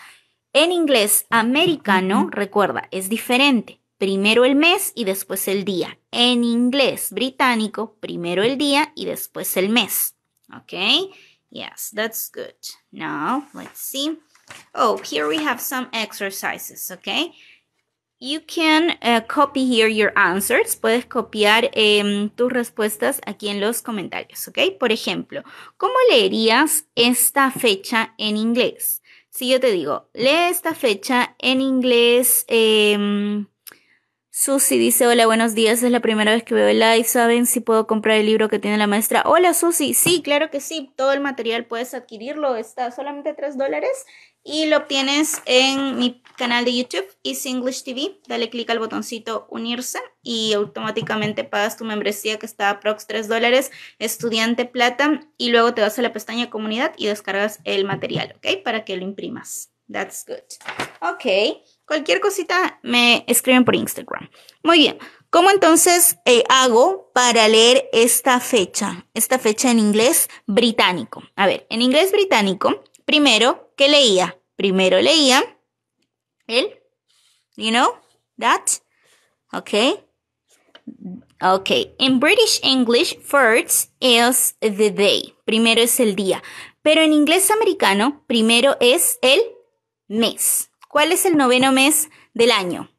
en inglés americano, recuerda, es diferente. Primero el mes y después el día. En inglés británico, primero el día y después el mes. ¿Ok? Yes, that's good. Now, let's see. Oh, here we have some exercises, okay? You can uh, copy here your answers. Puedes copiar em, tus respuestas aquí en los comentarios, ¿ok? Por ejemplo, ¿cómo leerías esta fecha en inglés? Si yo te digo, lee esta fecha en inglés, eh, Susi dice, hola, buenos días, es la primera vez que veo el live, ¿saben si puedo comprar el libro que tiene la maestra? Hola, Susi, sí, claro que sí, todo el material puedes adquirirlo, está solamente 3 dólares y lo obtienes en mi canal de YouTube, Easy English TV. Dale clic al botoncito unirse y automáticamente pagas tu membresía que está a prox 3 dólares, estudiante plata, y luego te vas a la pestaña comunidad y descargas el material, ¿ok? Para que lo imprimas. That's good. Ok, cualquier cosita me escriben por Instagram. Muy bien, ¿Cómo entonces eh, hago para leer esta fecha? Esta fecha en inglés británico. A ver, en inglés británico primero, ¿qué leía? Primero leía el, you know, that, ok. Ok, in British English, first is the day. Primero es el día. Pero en inglés americano, primero es el mes. ¿Cuál es el noveno mes del año?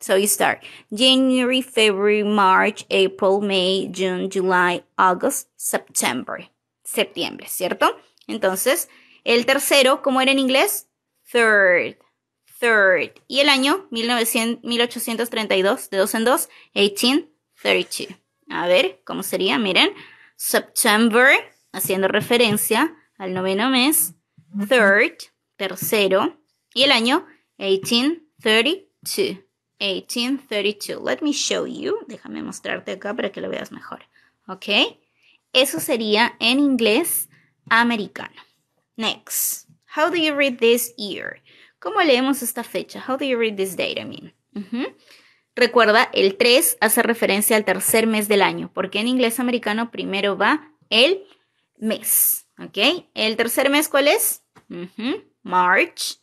So you start January, February, March, April, May, June, July, August, September. Septiembre, ¿cierto? Entonces, el tercero, ¿cómo era en inglés? Third. Third. Y el año 1832, de dos en dos, 1832. A ver, ¿cómo sería? Miren, September, haciendo referencia al noveno mes, third, tercero, y el año 1832. 1832. Let me show you. Déjame mostrarte acá para que lo veas mejor. ¿Ok? Eso sería en inglés americano. Next. How do you read this year? ¿Cómo leemos esta fecha? How do you read this date, I mean? Recuerda, el 3 hace referencia al tercer mes del año, porque en inglés americano primero va el mes, ¿ok? ¿El tercer mes cuál es? March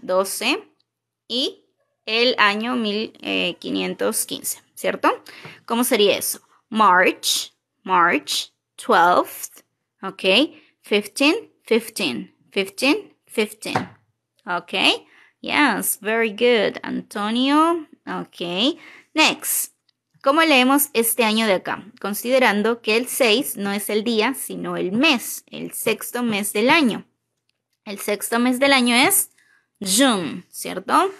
12 y el año 1515, eh, ¿cierto? ¿Cómo sería eso? March, March 12, ¿ok? 15, 15, 15, 15. Ok, Yes, very good, Antonio. Ok, Next. ¿Cómo leemos este año de acá? Considerando que el 6 no es el día, sino el mes, el sexto mes del año. El sexto mes del año es June, ¿cierto?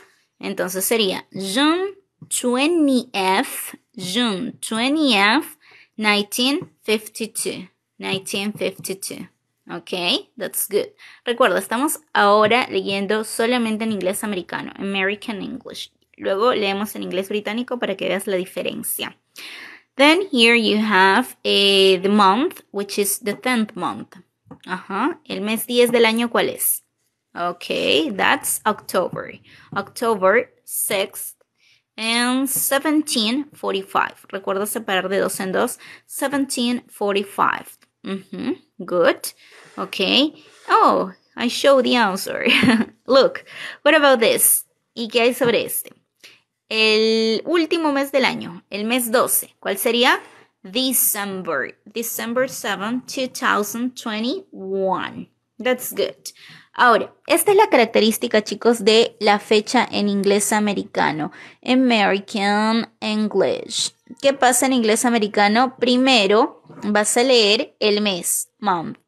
Entonces sería June 20th, June 20th, 1952. 1952. Ok, that's good. Recuerda, estamos ahora leyendo solamente en inglés americano, American English. Luego leemos en inglés británico para que veas la diferencia. Then here you have eh, the month, which is the 10th month. Ajá, el mes 10 del año, ¿cuál es? Ok, that's October. October 6th and 1745. Recuerda separar de dos en dos. 1745. Mm-hmm. Good. Okay. Oh, I show the answer. Look, what about this? ¿Y qué hay sobre este? El último mes del año, el mes 12. ¿Cuál sería? December. December 7, 2021. That's good. Ahora, esta es la característica, chicos, de la fecha en inglés americano. American English. ¿Qué pasa en inglés americano? Primero vas a leer el mes, month.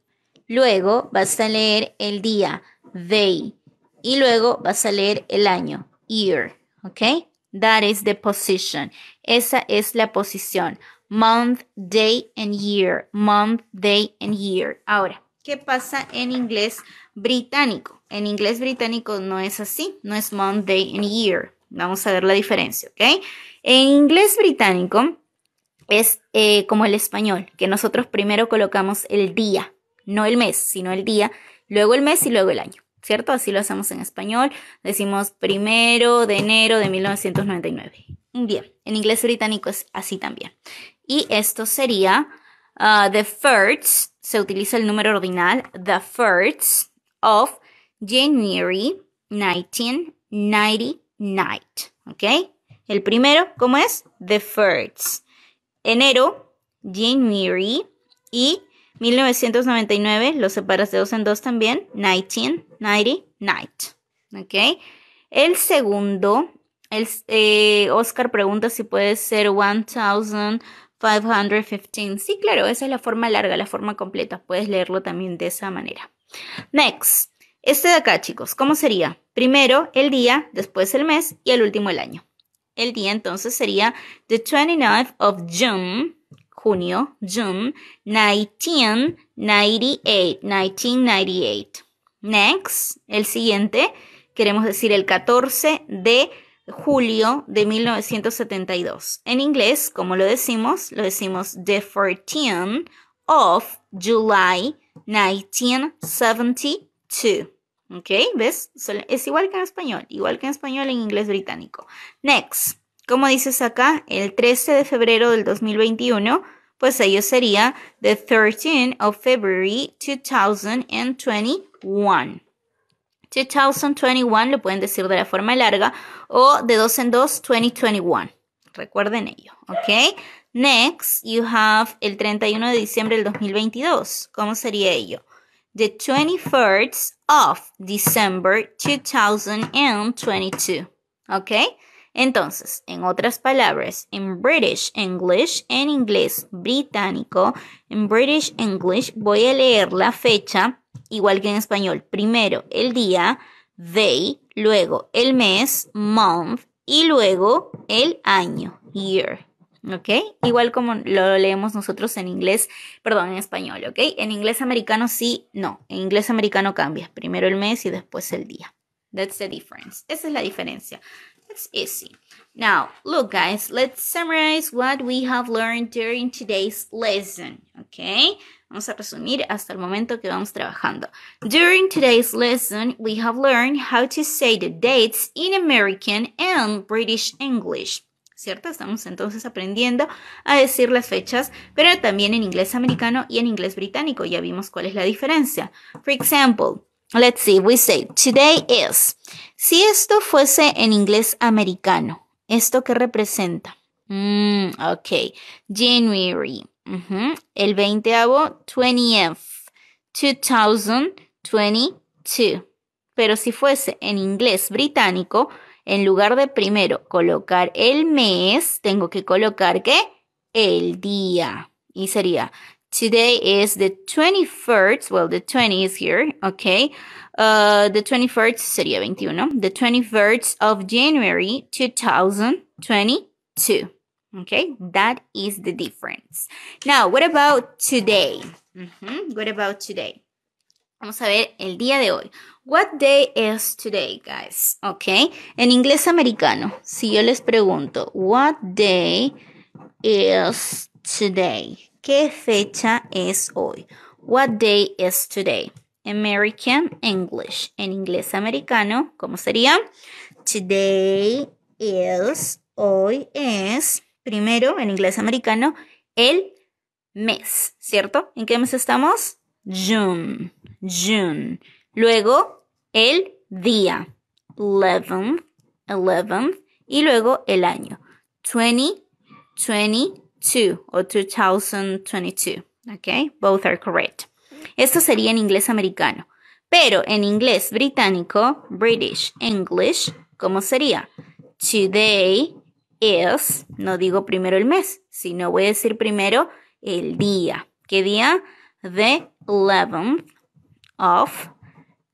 Luego vas a leer el día, day. Y luego vas a leer el año, year. ¿Ok? That is the position. Esa es la posición. Month, day and year. Month, day and year. Ahora, ¿qué pasa en inglés británico? En inglés británico no es así. No es month, day and year. Vamos a ver la diferencia, ¿ok? En inglés británico es eh, como el español, que nosotros primero colocamos el día, no el mes, sino el día, luego el mes y luego el año, ¿cierto? Así lo hacemos en español. Decimos primero de enero de 1999. Bien, en inglés británico es así también. Y esto sería ah, the first, se utiliza el número ordinal, the first of January 1999 night. ¿Ok? El primero, ¿cómo es? The First. Enero, January. Y 1999, lo separas de dos en dos también. 1990, night. ¿Ok? El segundo, el, eh, Oscar pregunta si puede ser 1515. Sí, claro, esa es la forma larga, la forma completa. Puedes leerlo también de esa manera. Next. Este de acá, chicos, ¿cómo sería? Primero el día, después el mes y el último el año. El día entonces sería the 29th of June, junio, June, 1998, 1998. Next, el siguiente, queremos decir el 14 de julio de 1972. En inglés, cómo lo decimos? Lo decimos the 14th of July 1972. ¿Ok? ¿Ves? Es igual que en español, igual que en español en inglés británico. Next, como dices acá, el 13 de febrero del 2021, pues ello sería the 13th of February 2021. 2021 lo pueden decir de la forma larga o de dos en dos 2021. Recuerden ello, ¿ok? Next, you have el 31 de diciembre del 2022. ¿Cómo sería ello? The 21st of December 2022. ¿Ok? Entonces, en otras palabras, en British English, en inglés británico, en British English voy a leer la fecha igual que en español. Primero el día, day, luego el mes, month, y luego el año, year. ¿ok? Igual como lo leemos nosotros en inglés, perdón, en español, ¿ok? En inglés americano sí, no. En inglés americano cambia. Primero el mes y después el día. That's the difference. Esa es la diferencia. That's easy. Now, look guys, let's summarize what we have learned during today's lesson, ¿ok? Vamos a resumir hasta el momento que vamos trabajando. During today's lesson, we have learned how to say the dates in American and British English. ¿cierto? Estamos entonces aprendiendo a decir las fechas, pero también en inglés americano y en inglés británico. Ya vimos cuál es la diferencia. For example, let's see, we say today is. Si esto fuese en inglés americano, ¿esto qué representa? Mm, ok, January, el 20 20th, 2022. Pero si fuese en inglés británico, en lugar de primero colocar el mes, tengo que colocar que El día. Y sería, today is the 21st. Well, the 20 is here, okay? Uh, the 21st sería 21. The 21st of January 2022. Okay, that is the difference. Now, what about today? What about today? Vamos a ver el día de hoy. What day is today, guys? Okay. En inglés americano, si yo les pregunto, What day is today? ¿Qué fecha es hoy? What day is today? American English. En inglés americano, ¿cómo sería? Today is, hoy es, primero en inglés americano, el mes, ¿cierto? ¿En qué mes estamos? June, June. Luego el día, 11, 11, y luego el año, 2022 o 2022. ¿ok? both are correct. Esto sería en inglés americano, pero en inglés británico, British English, ¿cómo sería? Today is, no digo primero el mes, sino voy a decir primero el día. ¿Qué día? The 11th of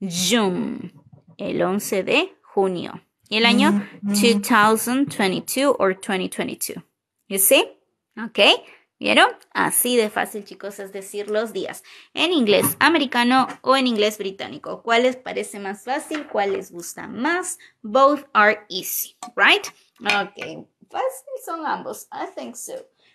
June, el 11 de junio. Y el año 2022 o 2022. You see? Ok. ¿Vieron? Así de fácil, chicos, es decir los días en inglés americano o en inglés británico. ¿Cuál les parece más fácil? ¿Cuál les gusta más? Both are easy, right? Ok, fácil son ambos. I think so.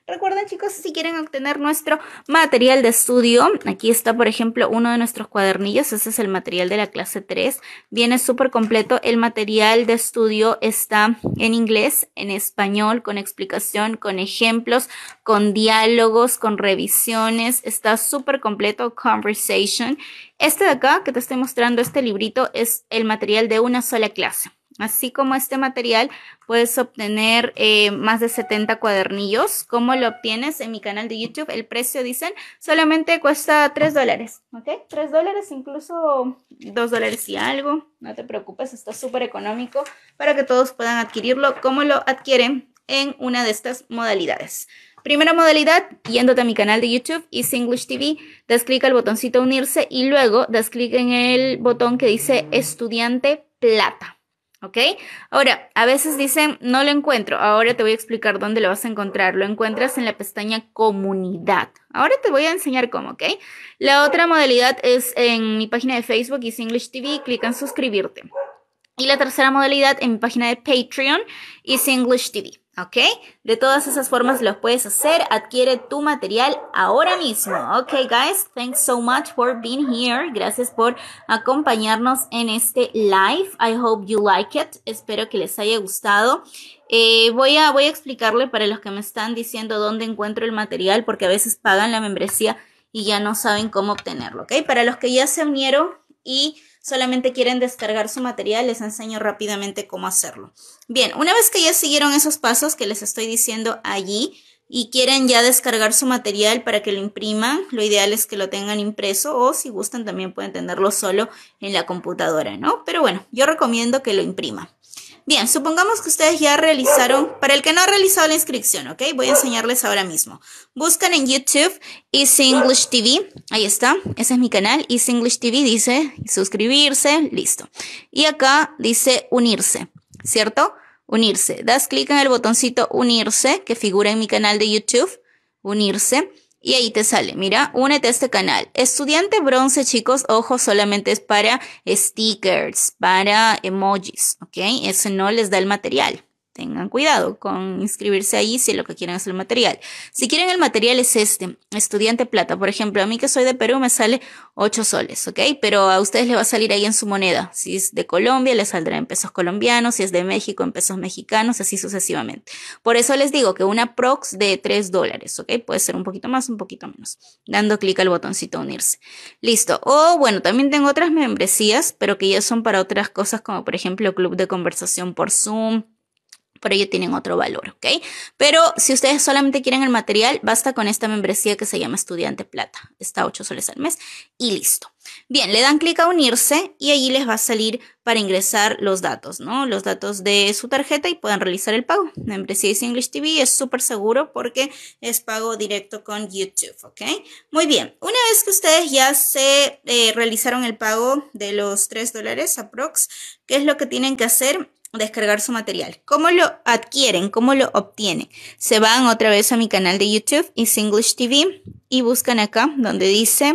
Recuerden chicos, si quieren obtener nuestro material de estudio, aquí está por ejemplo uno de nuestros cuadernillos, ese es el material de la clase 3, viene súper completo, el material de estudio está en inglés, en español, con explicación, con ejemplos, con diálogos, con revisiones, está súper completo, conversation. Este de acá que te estoy mostrando, este librito, es el material de una sola clase. Así como este material, puedes obtener eh, más de 70 cuadernillos. ¿Cómo lo obtienes? En mi canal de YouTube, el precio, dicen, solamente cuesta 3 dólares, ¿ok? 3 dólares, incluso 2 dólares y algo. No te preocupes, está súper económico para que todos puedan adquirirlo. ¿Cómo lo adquieren? En una de estas modalidades. Primera modalidad, yéndote a mi canal de YouTube, Easy English TV, das clic al botoncito unirse y luego das clic en el botón que dice estudiante plata. ¿Ok? Ahora, a veces dicen, no lo encuentro. Ahora te voy a explicar dónde lo vas a encontrar. Lo encuentras en la pestaña comunidad. Ahora te voy a enseñar cómo, ¿ok? La otra modalidad es en mi página de Facebook, Easy English TV. Clica en suscribirte. Y la tercera modalidad en mi página de Patreon, Easy English TV. ¿Ok? De todas esas formas lo puedes hacer. Adquiere tu material ahora mismo. Ok, guys. Thanks so much for being here. Gracias por acompañarnos en este live. I hope you like it. Espero que les haya gustado. Eh, voy, a, voy a explicarle para los que me están diciendo dónde encuentro el material, porque a veces pagan la membresía y ya no saben cómo obtenerlo. Ok, para los que ya se unieron y solamente quieren descargar su material, les enseño rápidamente cómo hacerlo. Bien, una vez que ya siguieron esos pasos que les estoy diciendo allí y quieren ya descargar su material para que lo impriman, lo ideal es que lo tengan impreso o si gustan también pueden tenerlo solo en la computadora, ¿no? Pero bueno, yo recomiendo que lo impriman. Bien, supongamos que ustedes ya realizaron, para el que no ha realizado la inscripción, ¿ok? Voy a enseñarles ahora mismo. Buscan en YouTube Easy English TV, ahí está, ese es mi canal, Easy English TV dice suscribirse, listo. Y acá dice unirse, ¿cierto? Unirse. Das clic en el botoncito unirse que figura en mi canal de YouTube, unirse. Y ahí te sale, mira, únete a este canal. Estudiante bronce, chicos, ojo, solamente es para stickers, para emojis, ¿ok? Eso no les da el material tengan cuidado con inscribirse ahí si lo que quieren es el material. Si quieren el material es este, estudiante plata. Por ejemplo, a mí que soy de Perú me sale 8 soles, ¿ok? Pero a ustedes les va a salir ahí en su moneda. Si es de Colombia, le saldrá en pesos colombianos, si es de México, en pesos mexicanos, así sucesivamente. Por eso les digo que una prox de 3 dólares, ¿ok? Puede ser un poquito más, un poquito menos, dando clic al botoncito unirse. Listo. O bueno, también tengo otras membresías, pero que ya son para otras cosas como por ejemplo club de conversación por Zoom por ello tienen otro valor, ¿ok? Pero si ustedes solamente quieren el material, basta con esta membresía que se llama Estudiante Plata. Está 8 soles al mes y listo. Bien, le dan clic a unirse y allí les va a salir para ingresar los datos, ¿no? Los datos de su tarjeta y pueden realizar el pago. La membresía de English TV es súper seguro porque es pago directo con YouTube, ¿ok? Muy bien, una vez que ustedes ya se eh, realizaron el pago de los 3 dólares aprox, ¿qué es lo que tienen que hacer? descargar su material. ¿Cómo lo adquieren? ¿Cómo lo obtienen? Se van otra vez a mi canal de YouTube, It's English TV, y buscan acá donde dice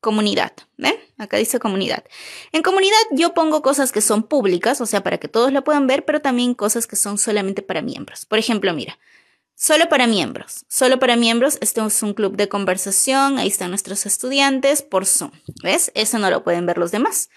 comunidad. ¿Ven? Acá dice comunidad. En comunidad yo pongo cosas que son públicas, o sea, para que todos lo puedan ver, pero también cosas que son solamente para miembros. Por ejemplo, mira, Solo para miembros. Solo para miembros. Este es un club de conversación. Ahí están nuestros estudiantes por Zoom. ¿Ves? Eso no lo pueden ver los demás.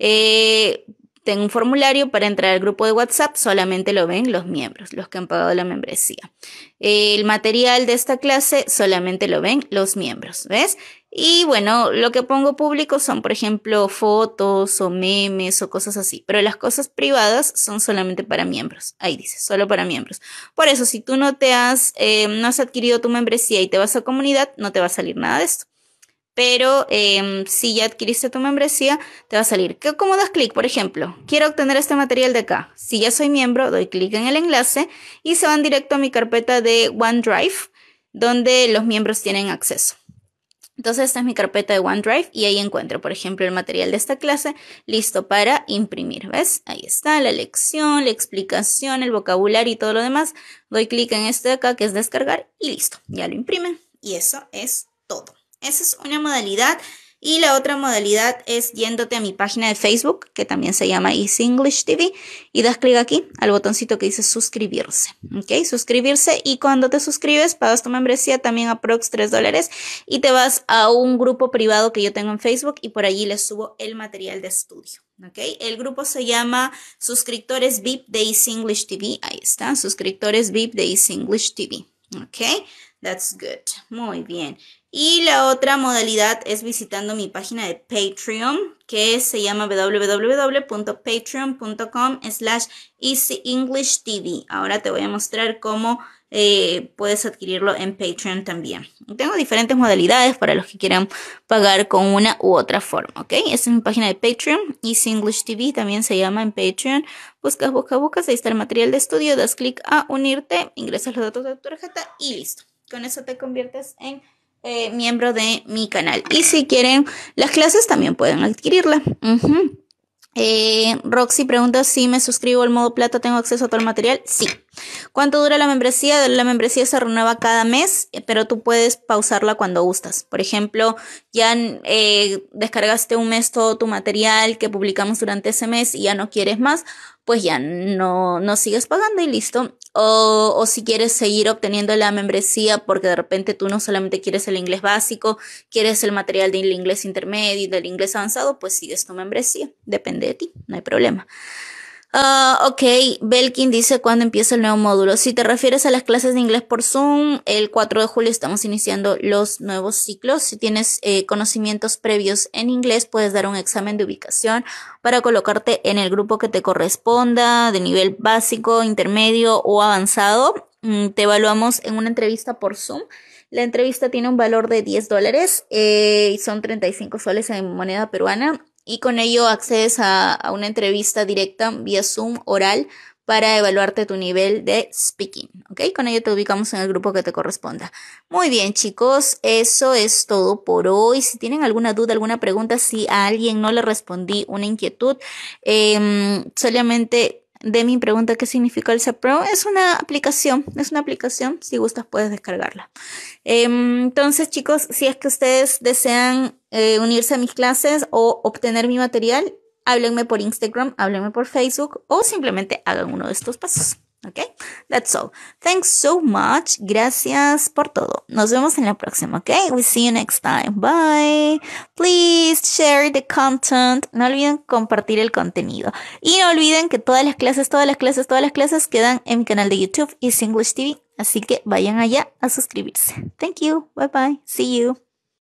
Eh, tengo un formulario para entrar al grupo de WhatsApp, solamente lo ven los miembros, los que han pagado la membresía. El material de esta clase solamente lo ven los miembros, ¿ves? Y bueno, lo que pongo público son, por ejemplo, fotos o memes o cosas así, pero las cosas privadas son solamente para miembros. Ahí dice, solo para miembros. Por eso, si tú no te has, eh, no has adquirido tu membresía y te vas a comunidad, no te va a salir nada de esto pero em, si ya adquiriste tu membresía, te va a salir. ¿Qué, ¿Cómo das clic? Por ejemplo, quiero obtener este material de acá. Si ya soy miembro, doy clic en el enlace y se van directo a mi carpeta de OneDrive, donde los miembros tienen acceso. Entonces, esta es mi carpeta de OneDrive y ahí encuentro, por ejemplo, el material de esta clase listo para imprimir. ¿Ves? Ahí está la lección, la explicación, el vocabulario y todo lo demás. Doy clic en este de acá que es descargar y listo. Ya lo imprimen. Y eso es todo. Esa es una modalidad. Y la otra modalidad es yéndote a mi página de Facebook, que también se llama Easy English TV, y das clic aquí al botoncito que dice suscribirse. ¿Ok? Suscribirse y cuando te suscribes pagas tu membresía también a Prox 3 dólares y te vas a un grupo privado que yo tengo en Facebook y por allí les subo el material de estudio. ¿Ok? El grupo se llama Suscriptores VIP de Easy English TV. Ahí está, Suscriptores VIP de Easy English TV. ¿Ok? That's good. Muy bien. Y la otra modalidad es visitando mi página de Patreon, que se llama www.patreon.com slash TV. Ahora te voy a mostrar cómo eh, puedes adquirirlo en Patreon también. Tengo diferentes modalidades para los que quieran pagar con una u otra forma, ¿ok? Esa es mi página de Patreon, Easy English TV también se llama en Patreon. Buscas, buscas, buscas, ahí está el material de estudio, das clic a unirte, ingresas los datos de tu tarjeta y listo. Con eso te conviertes en eh, miembro de mi canal. Y si quieren las clases, también pueden adquirirla. Eh, Roxy pregunta si me suscribo al modo plata, ¿tengo acceso a todo el material? Sí. ¿Cuánto dura la membresía? La membresía se renueva cada mes, eh, pero tú puedes pausarla cuando gustas. Por ejemplo, ya descargaste un mes todo tu material que publicamos durante ese mes y ya no quieres más pues ya no, no sigues pagando y listo. O, o, si quieres seguir obteniendo la membresía porque de repente tú no solamente quieres el inglés básico, quieres el material del inglés intermedio y del inglés avanzado, pues sigues tu membresía. Depende de ti, no hay problema. Ah, ok, Belkin dice cuándo empieza el nuevo módulo. Si te refieres a las clases de inglés por Zoom, el 4 de julio estamos iniciando los nuevos ciclos. Si tienes eh, conocimientos previos en inglés, puedes dar un examen de ubicación para colocarte en el grupo que te corresponda, de nivel básico, intermedio o avanzado. Mm, te evaluamos en una entrevista por Zoom. La entrevista tiene un valor de 10 dólares eh, y son 35 soles en moneda peruana y con ello accedes a, una entrevista directa vía Zoom oral para evaluarte tu nivel de speaking. ¿Ok? Con ello te ubicamos en el grupo que te corresponda. Muy bien, chicos, eso es todo por hoy. Si tienen alguna duda, alguna pregunta, si a alguien no le respondí una inquietud, em, solamente de mi pregunta qué significa el pro es una aplicación, es una aplicación, si gustas puedes descargarla. Em, entonces chicos, si es que ustedes desean eh, unirse a mis clases o obtener mi material, háblenme por Instagram, háblenme por Facebook o simplemente hagan uno de estos pasos. ¿Ok? That's all. Thanks so much. Gracias por todo. Nos vemos en la próxima, Okay, We see you next time. Bye. Please share the content. No olviden compartir el contenido. Y no olviden que todas las clases, todas las clases, todas las clases quedan en mi canal de YouTube y English TV. Así que vayan allá a suscribirse. Thank you. Bye bye. See you.